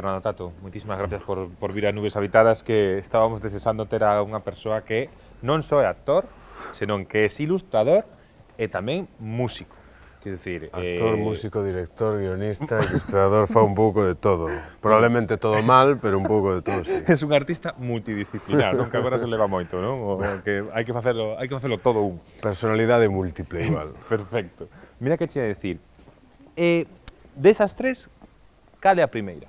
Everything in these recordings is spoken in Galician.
Fernando Tato. muchísimas gracias por, por vir a Nubes Habitadas, que estábamos desesando ter a una persona que no só é actor, sino que es ilustrador y e también músico. Es decir, actor, eh, músico, director, guionista, ilustrador, fa un poco de todo. Probablemente todo mal, pero un poco de todo sí. es un artista multidisciplinar, aunque ahora se le va non? O que hai que hacerlo hai que todo personalidad de múltiple igual. Perfecto. Mira que che decir. De eh, esas tres, cale a primera?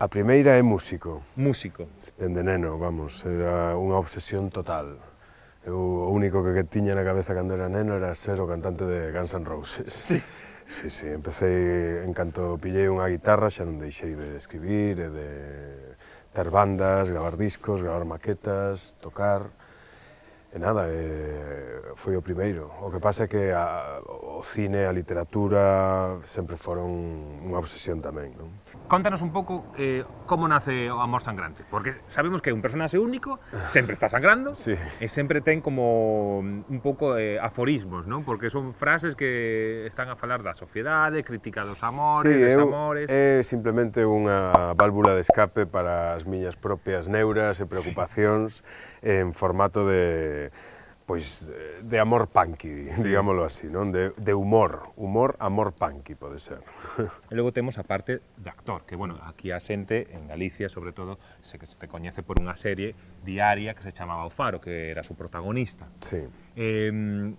A primeira é músico. Músico. Dende neno, vamos, era unha obsesión total. Eu, o único que, que tiña na cabeza cando era neno era ser o cantante de Guns N' Roses. Sí. Sí, sí, empecé, en canto pillei unha guitarra, xa non deixei de escribir e de ter bandas, gravar discos, gravar maquetas, tocar. E nada, eh, foi o primeiro. O que pasa é que a, o cine, a literatura, sempre foron unha obsesión tamén. Non? Contanos un pouco eh, como nace o Amor Sangrante, porque sabemos que é un personaxe único, sempre está sangrando, sí. e sempre ten como un pouco eh, aforismos, non? porque son frases que están a falar da sociedade, crítica dos amores, sí, desamores... É, é simplemente unha válvula de escape para as miñas propias neuras e preocupacións sí. en formato de pues de amor punky, digámoslo así, ¿no? de, humor, humor, amor punky puede ser. Y luego tenemos aparte de actor, que bueno, aquí asente en Galicia sobre todo, se, se te conoce por una serie diaria que se llamaba O Faro, que era su protagonista. Sí. Eh,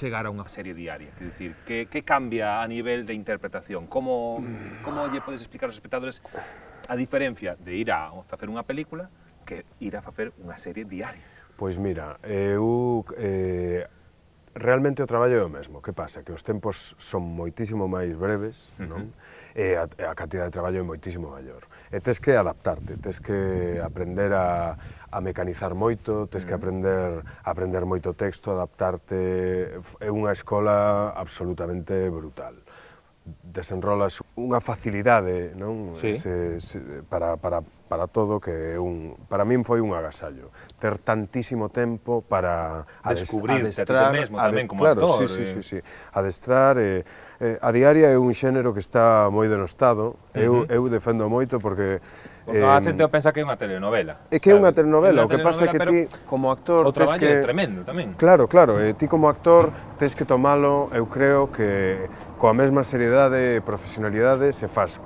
llegar a una serie diaria? Es decir, ¿qué cambia a nivel de interpretación? ¿cómo cómo puedes puedes explicar los espectadores a diferencia de ir a hacer una película que ir a hacer una serie diaria? Pois mira, eu eh, realmente o traballo é o mesmo. Que pasa? Que os tempos son moitísimo máis breves, uh -huh. non? E a, a cantidad de traballo é moitísimo maior. E tes que adaptarte, tes que aprender a, a mecanizar moito, tes que aprender a aprender moito texto, adaptarte. É unha escola absolutamente brutal desenrolas unha facilidade non? Sí. para, para para todo que un para min foi un agasallo ter tantísimo tempo para descubrir adestrar, mesmo tamén como claro, actor. Sí, sí, eh. sí, sí. Adestrar eh, eh, a diaria é un xénero que está moi denostado. Eu uh -huh. eu defendo moito porque Porque eh, a xente pensa que é unha telenovela. É que é unha telenovela, o que pasa é que ti como actor o tes que é tremendo tamén. Claro, claro, eh, ti como actor tes que tomalo, eu creo que coa mesma seriedade e profesionalidade se faz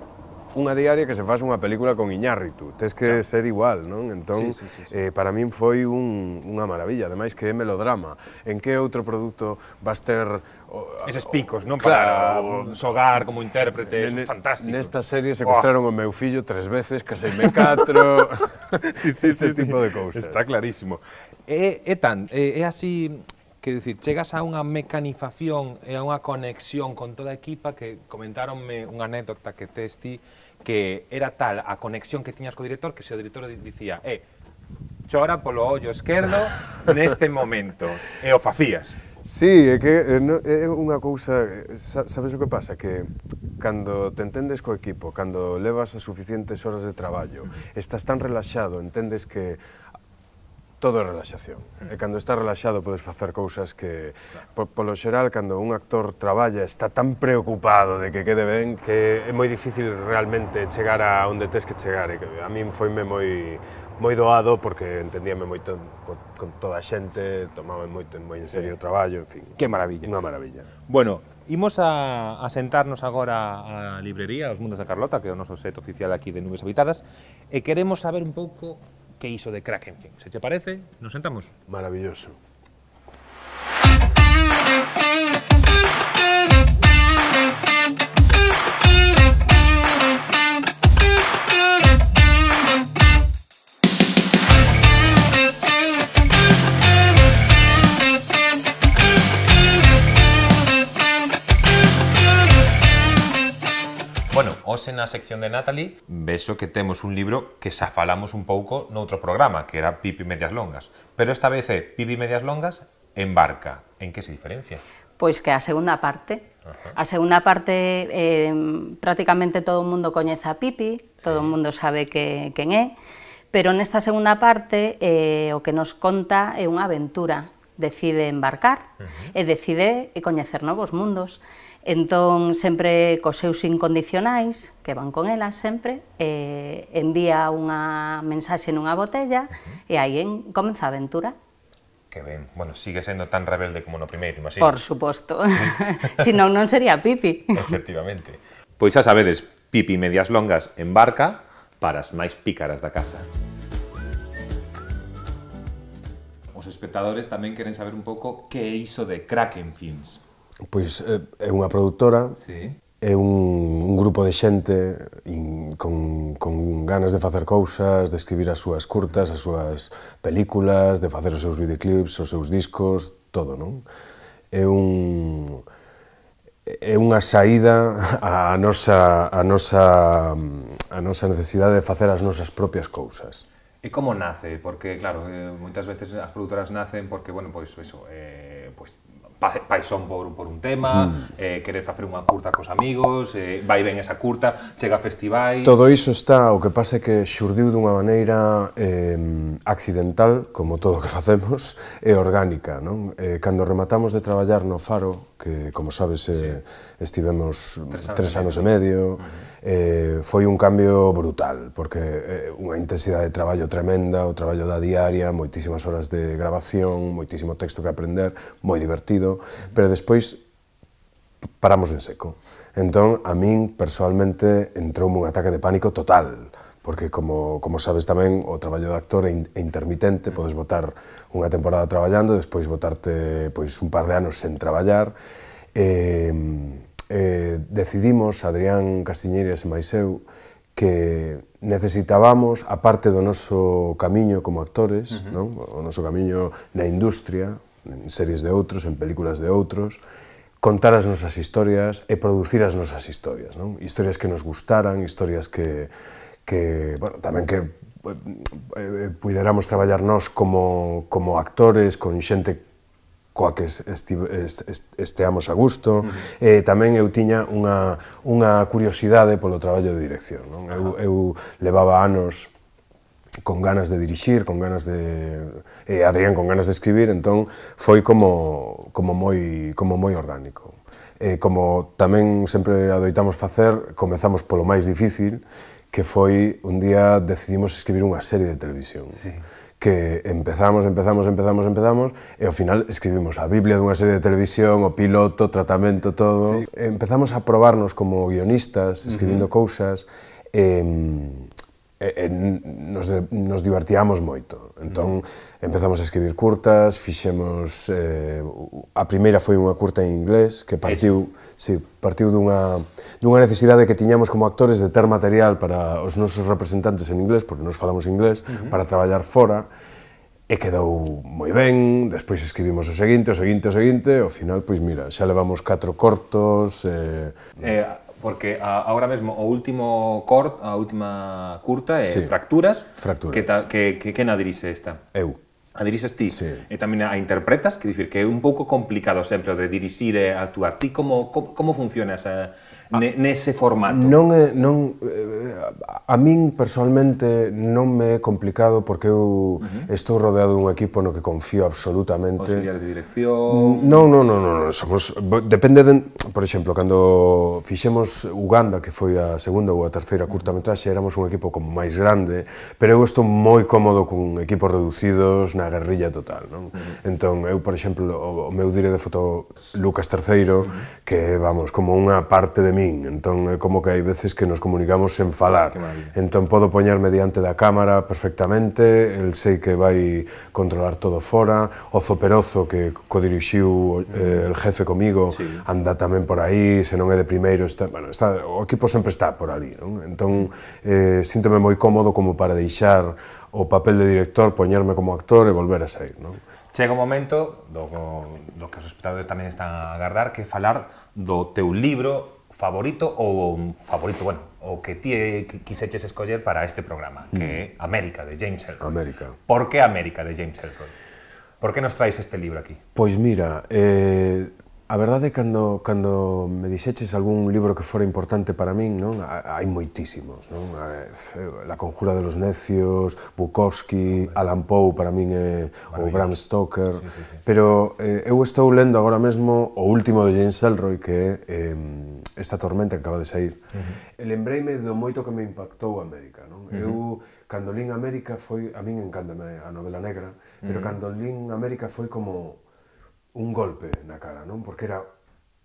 unha diaria que se faz unha película con Iñárritu. Tes que sí. ser igual, non? Entón, sí, sí, sí, sí. Eh, para min foi un, unha maravilla. Ademais que é melodrama. En que outro produto vas ter... O, Eses picos, non? Claro, para xogar como intérprete, é fantástico. Nesta serie secuestraron oh. o meu fillo tres veces, me catro... sí, sí, este sí, tipo sí. de cousas. Está clarísimo. É, é tan, é, é así que decir, chegas a unha mecanización e a unha conexión con toda a equipa que comentaronme unha anécdota que testi te que era tal a conexión que tiñas co director que se o director dicía, eh, chora polo ollo esquerdo neste momento, e o facías. Sí, é que é, é unha cousa, sabes o que pasa? Que cando te entendes co equipo, cando levas as suficientes horas de traballo, estás tan relaxado, entendes que todo é relaxación. E cando estás relaxado podes facer cousas que, polo xeral, cando un actor traballa está tan preocupado de que quede ben que é moi difícil realmente chegar a onde tes que chegar. E que a min foime moi moi doado porque entendíame moito con, con toda a xente, tomaba moito moi en serio o traballo, en fin. Que maravilla. Unha maravilla. Bueno, imos a, a sentarnos agora á librería Os Mundos da Carlota, que é o noso set oficial aquí de Nubes Habitadas, e queremos saber un pouco que hizo de fin. ¿Se te parece? ¿Nos sentamos? Maravilloso. en la sección de Natalie beso que tenemos un libro que xa un un en otro programa, que era Pipi Medias Longas. Pero esta vez é Pipi Medias Longas embarca. En qué se diferencia? Pues que a segunda parte, A segunda parte, eh, prácticamente todo el mundo coñece a Pipi, todo el mundo sabe que, quen é, pero esta segunda parte eh, o que nos conta es una aventura. Decide embarcar e decide conocer nuevos mundos. Entón, sempre cos seus incondicionais, que van con ela sempre, eh, envía unha mensaxe nunha botella e aí en, comeza a aventura. Que ben. Bueno, sigue sendo tan rebelde como no primeiro, imagino. Por suposto. Sí. non, non sería Pipi. Efectivamente. Pois xa sabedes, Pipi Medias Longas embarca para as máis pícaras da casa. Os espectadores tamén queren saber un pouco que é iso de Kraken Films. Pois eh, é unha produtora, sí. é un, un grupo de xente in, con, con ganas de facer cousas, de escribir as súas curtas, as súas películas, de facer os seus videoclips, os seus discos, todo, non? É un é unha saída á nosa, a nosa, a nosa necesidade de facer as nosas propias cousas. E como nace? Porque, claro, eh, moitas veces as produtoras nacen porque, bueno, pois, eso, eh, paixón por, por un tema, mm. eh, querer facer unha curta cos amigos, eh, vai ben esa curta, chega a festivais... Todo iso está, o que pasa é que xurdiu dunha maneira eh, accidental, como todo o que facemos, e orgánica. Non? Eh, cando rematamos de traballar no Faro, que, como sabes, eh, sí. estivemos tres anos, tres anos e medio, uh -huh. eh, foi un cambio brutal, porque eh, unha intensidade de traballo tremenda, o traballo da diaria, moitísimas horas de grabación, moitísimo texto que aprender, moi divertido, pero despois paramos en seco. Entón, a min, persoalmente, entrou un ataque de pánico total, porque como, como sabes tamén, o traballo de actor é, in, é intermitente, podes botar unha temporada traballando, despois botarte pois, un par de anos sen traballar. Eh, eh, decidimos, Adrián Castiñeiras e máis eu, que necesitábamos, aparte do noso camiño como actores, uh -huh. non? o noso camiño na industria, en series de outros, en películas de outros, contar as nosas historias e producir as nosas historias, non? Historias que nos gustaran, historias que, que bueno, tamén que eh, eh puideramos traballar nós como, como actores, con xente coa que esteamos a gusto. Uh -huh. eh, tamén eu tiña unha, unha curiosidade polo traballo de dirección. Non? Eu, eu levaba anos con ganas de dirixir, con ganas de eh Adrián con ganas de escribir, entón foi como como moi como moi orgánico. Eh como tamén sempre adoitamos facer, comezamos polo máis difícil, que foi un día decidimos escribir unha serie de televisión. Sí que empezamos, empezamos, empezamos, empezamos e ao final escribimos a Biblia dunha serie de televisión, o piloto, o tratamento, todo. Sí. Empezamos a probarnos como guionistas, escribindo uh -huh. cousas, e, e, e nos, de, nos divertíamos moito. Entón, empezamos a escribir curtas, fixemos... Eh, a primeira foi unha curta en inglés que partiu, sí, partiu dunha, dunha necesidade que tiñamos como actores de ter material para os nosos representantes en inglés, porque nos falamos inglés, uh -huh. para traballar fora, e quedou moi ben, despois escribimos o seguinte, o seguinte, o seguinte, ao final, pois mira, xa levamos catro cortos... Eh, eh porque a, agora mesmo o último cort, a última curta é sí. Fracturas. Fracturas. Que, ta, que, que, que na dirixe esta? Eu a dirixes ti sí. e tamén a interpretas, que dicir que é un pouco complicado sempre o de dirixir e actuar. Ti como como, como funciona esa nese formato? Non é non a min personalmente non me é complicado porque eu uh -huh. estou rodeado dun equipo no que confío absolutamente. Auxiliares de dirección. Non, non, non, non, non somos depende de, por exemplo, cando fixemos Uganda, que foi a segunda ou a terceira curta-metraxe, éramos un equipo como máis grande, pero eu estou moi cómodo cun equipos reducidos na unha guerrilla total. Non? Uh -huh. Entón, eu, por exemplo, o, o meu dire de foto Lucas Terceiro, uh -huh. que, vamos, como unha parte de min, entón, é como que hai veces que nos comunicamos sen falar. Entón, podo poñerme diante da cámara perfectamente, el sei que vai controlar todo fora, o Zoperozo, que codirixiu uh -huh. eh, el jefe comigo, sí. anda tamén por aí, se non é de primeiro, está, bueno, está, o equipo sempre está por ali. Non? Entón, eh, sinto-me moi cómodo como para deixar o papel de director, poñerme como actor e volver a sair. Non? Chega o momento do, do que os espectadores tamén están a agardar que falar do teu libro favorito ou favorito, bueno, o que ti quiseches escoller para este programa, mm. que é América de James Elroy. América. Por que América de James Elroy? Por que nos traes este libro aquí? Pois mira, eh, A verdade, cando, cando me dixeches algún libro que fora importante para min, non? hai moitísimos. Non? Eh, La conjura de los necios, Bukowski, Alan Poe, para min é o Bram Stoker. Sí, sí, sí. Pero eh, eu estou lendo agora mesmo o último de James Elroy, que é eh, esta tormenta que acaba de sair. Uh -huh. lembrei-me do moito que me impactou América. Non? Uh -huh. Eu, cando lín América, foi, a min encanta a novela negra, pero uh -huh. cando lín América foi como un golpe na cara, non? Porque era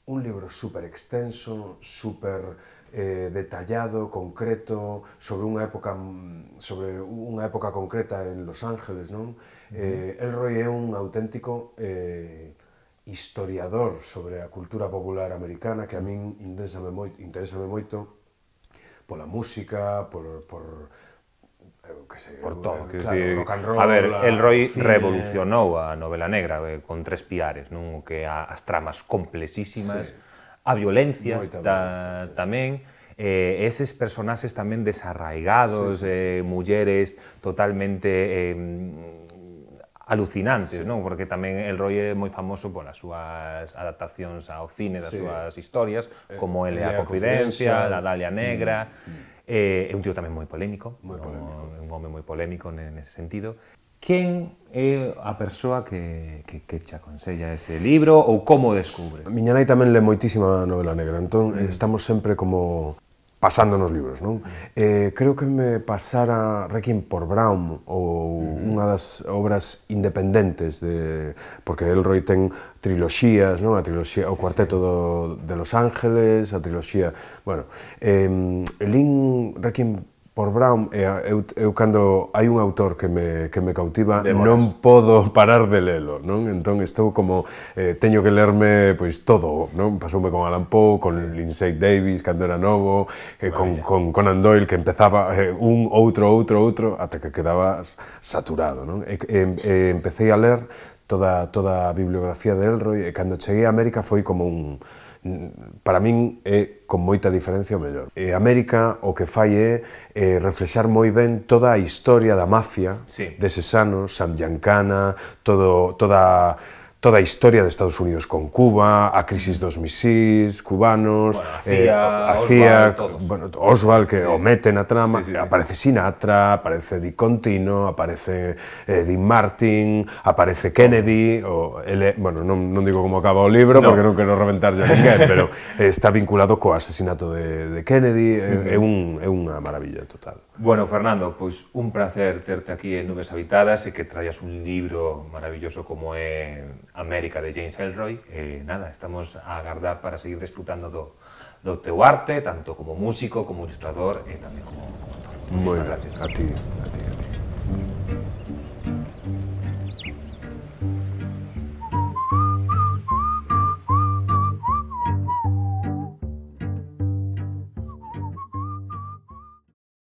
un libro super extenso, super eh, detallado, concreto, sobre unha época mm, sobre unha época concreta en Los Ángeles, non? Mm. Eh, Elroy é un auténtico eh, historiador sobre a cultura popular americana que a min intensame moito, interesa moito pola música, por, por que sei, por todo, que claro, decir, roll, a ver, el Roy cine... revolucionou a novela negra eh, con tres piares, non o que a, as tramas complexísimas, sí. a violencia, violencia ta, sí. tamén eh, eses personaxes tamén desarraigados, sí, sí, sí. eh, mulleres totalmente eh, alucinantes, sí. non? Porque tamén el Roy é moi famoso polas súas adaptacións ao cine das sí. súas historias, eh, como El, el Confidencia, La Dalia Negra, mm, mm. Eh, é un tío tamén moi polémico, moi polémico. Un, un home moi polémico nese sentido. Quen é a persoa que, que, que che aconsella ese libro ou como o descubre? miña nai tamén le moitísima novela negra, entón mm. estamos sempre como pasando nos libros, non? Eh, creo que me pasara Requiem por Brown ou unha das obras independentes de porque Elroy ten triloxías, non? A triloxía o cuarteto do, de Los Ángeles, a triloxía, bueno, eh, Lin Requiem por Brown, eu, eu cando hai un autor que me, que me cautiva, Demores. non podo parar de lelo, non? Entón estou como, eh, teño que lerme pois todo, non? Pasoume con Alan Poe, con sí. Lindsay Davis, cando era novo, eh, con, con Conan Doyle, que empezaba eh, un, outro, outro, outro, ata que quedaba saturado, non? E, e, e empecé a ler toda, toda a bibliografía de Elroy, e cando cheguei a América foi como un para min é con moita diferencia o mellor. E América o que fai é, é eh, reflexar moi ben toda a historia da mafia sí. deses anos, San Giancana, todo, toda toda a historia de Estados Unidos con Cuba, a crisis dos misís, cubanos, bueno, CIA, eh, CIA Oswald, bueno, Oswald, que sí. o meten na trama, sí, sí, aparece Sinatra, aparece Di Contino, aparece eh, Dean Martin, aparece Kennedy, o L, bueno, non, non digo como acaba o libro, no. porque non quero reventar yo ninguén, pero eh, está vinculado co asesinato de, de Kennedy, é, eh, é, un, é unha maravilla total. Bueno, Fernando, pois un placer terte aquí en Nubes Habitadas e que traías un libro maravilloso como é eh, América de James Elroy. E eh, nada, estamos a agardar para seguir disfrutando do, do teu arte, tanto como músico, como ilustrador e eh, tamén como, como autor. Moitas gracias. a ti, a ti, a ti.